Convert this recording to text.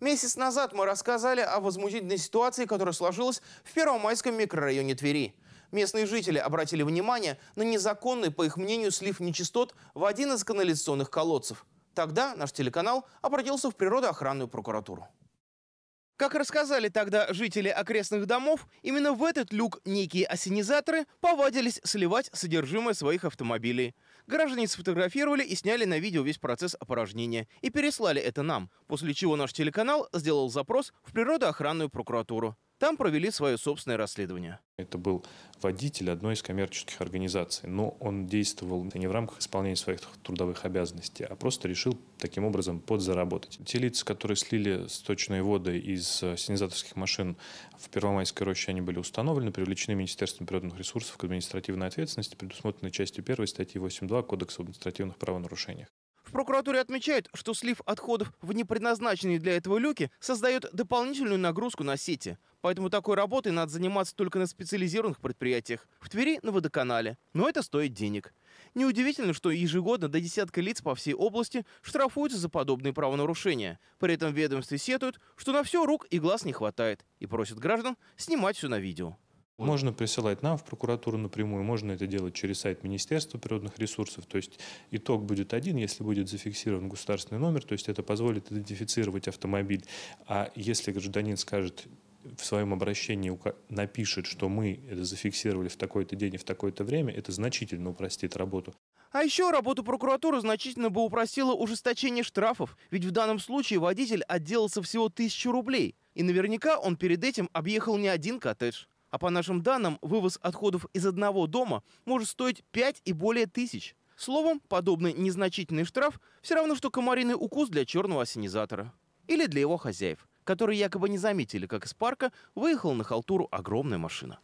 Месяц назад мы рассказали о возмутительной ситуации, которая сложилась в Первомайском микрорайоне Твери. Местные жители обратили внимание на незаконный, по их мнению, слив нечистот в один из канализационных колодцев. Тогда наш телеканал обратился в природоохранную прокуратуру. Как рассказали тогда жители окрестных домов, именно в этот люк некие осенизаторы повадились сливать содержимое своих автомобилей. Граждане сфотографировали и сняли на видео весь процесс опорожнения и переслали это нам, после чего наш телеканал сделал запрос в природоохранную прокуратуру. Там провели свое собственное расследование. Это был водитель одной из коммерческих организаций, но он действовал не в рамках исполнения своих трудовых обязанностей, а просто решил таким образом подзаработать. Те лица, которые слили сточные воды из э, синизаторских машин в Первомайской роще, они были установлены, привлечены Министерством природных ресурсов к административной ответственности, предусмотренной частью 1 статьи 8.2 Кодекса об административных правонарушениях. В прокуратуре отмечают, что слив отходов в непредназначенные для этого люки создает дополнительную нагрузку на сети. Поэтому такой работой надо заниматься только на специализированных предприятиях. В Твери на водоканале. Но это стоит денег. Неудивительно, что ежегодно до десятка лиц по всей области штрафуются за подобные правонарушения. При этом ведомстве сетуют, что на все рук и глаз не хватает, и просят граждан снимать все на видео. Можно присылать нам в прокуратуру напрямую, можно это делать через сайт Министерства природных ресурсов. То есть итог будет один, если будет зафиксирован государственный номер, то есть это позволит идентифицировать автомобиль. А если гражданин скажет, в своем обращении напишет, что мы это зафиксировали в такой-то день и в такое-то время, это значительно упростит работу. А еще работу прокуратуры значительно бы упростило ужесточение штрафов, ведь в данном случае водитель отделался всего тысячу рублей. И наверняка он перед этим объехал не один коттедж. А по нашим данным, вывоз отходов из одного дома может стоить 5 и более тысяч. Словом, подобный незначительный штраф все равно, что комариный укус для черного осенизатора. Или для его хозяев, которые якобы не заметили, как из парка выехала на халтуру огромная машина.